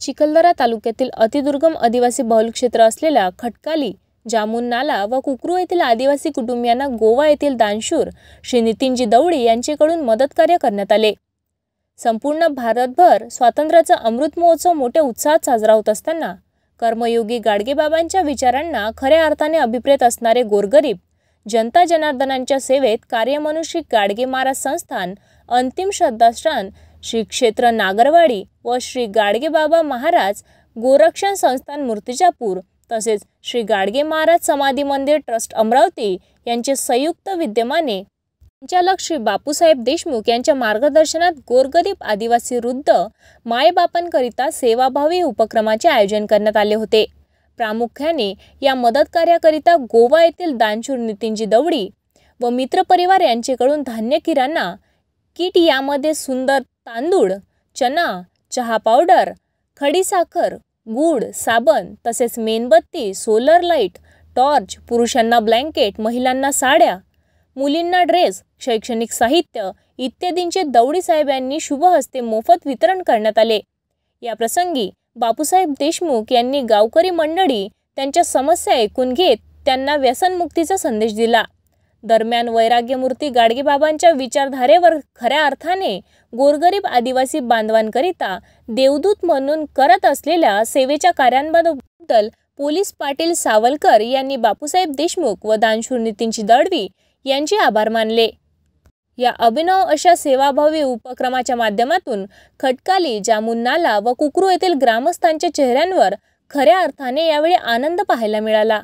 चिखलदरा तालुक्यातील अतिदुर्गम आदिवासी बहुल क्षेत्र असलेल्या खटकाली जामून नाला व कुकरू येथील आदिवासी कुटुंबियांना गोवा येथील दानशूर श्री नितीनजी यांचेकडून यांच्याकडून मदतकार्य करण्यात आले संपूर्ण भारतभर स्वातंत्र्याचा अमृत महोत्सव मोठ्या उत्साहात साजरा होत असताना कर्मयोगी गाडगेबाबांच्या विचारांना खऱ्या अर्थाने अभिप्रेत असणारे गोरगरीब जनता जनार्दनांच्या सेवेत कार्यमनुषी गाडगे महाराज संस्थान अंतिम श्रद्धास्थान श्री क्षेत्र नागरवाडी व श्री गाडगेबाबा महाराज गोरक्षण संस्थान मूर्तिजापूर तसेच श्री गाडगे महाराज समाधी मंदिर ट्रस्ट अमरावती यांचे संयुक्त विद्यमाने संचालक श्री बापूसाहेब देशमुख यांच्या मार्गदर्शनात गोरगरीब आदिवासी वृद्ध मायबापांकरिता सेवाभावी उपक्रमाचे आयोजन करण्यात आले होते प्रामुख्याने या मदतकार्याकरिता गोवा येथील दानशूर नितीनजी दवडी व मित्रपरिवार यांचेकडून धान्य किराणा किट यामध्ये सुंदर तांदूळ चना चहा पावडर खडीसाखर गूळ साबण तसेच मेणबत्ती सोलर लाईट टॉर्च पुरुषांना ब्लँकेट महिलांना साड्या मुलींना ड्रेस शैक्षणिक साहित्य इत्यादींचे दौडी साहेबांनी शुभहस्ते मोफत वितरण करण्यात आले या प्रसंगी बापूसाहेब देशमुख यांनी गावकरी मंडळी त्यांच्या समस्या ऐकून घेत त्यांना व्यसनमुक्तीचा संदेश दिला दरम्यान वैराग्यमूर्ती गाडगेबाबांच्या विचारधारेवर खऱ्या अर्थाने गोरगरीब आदिवासी बांधवांकरिता देवदूत म्हणून करत असलेल्या सेवेच्या कार्यांबद्दल पोलीस पाटील सावलकर यांनी बापूसाहेब देशमुख व दानशूर नितीनची दळवी यांचे आभार मानले या अभिनव अशा सेवाभावी उपक्रमाच्या माध्यमातून खटकाली जामुन्नाला नाला व कुकरू येथील ग्रामस्थांच्या चेहऱ्यांवर खऱ्या अर्थाने यावेळी आनंद पाहायला मिळाला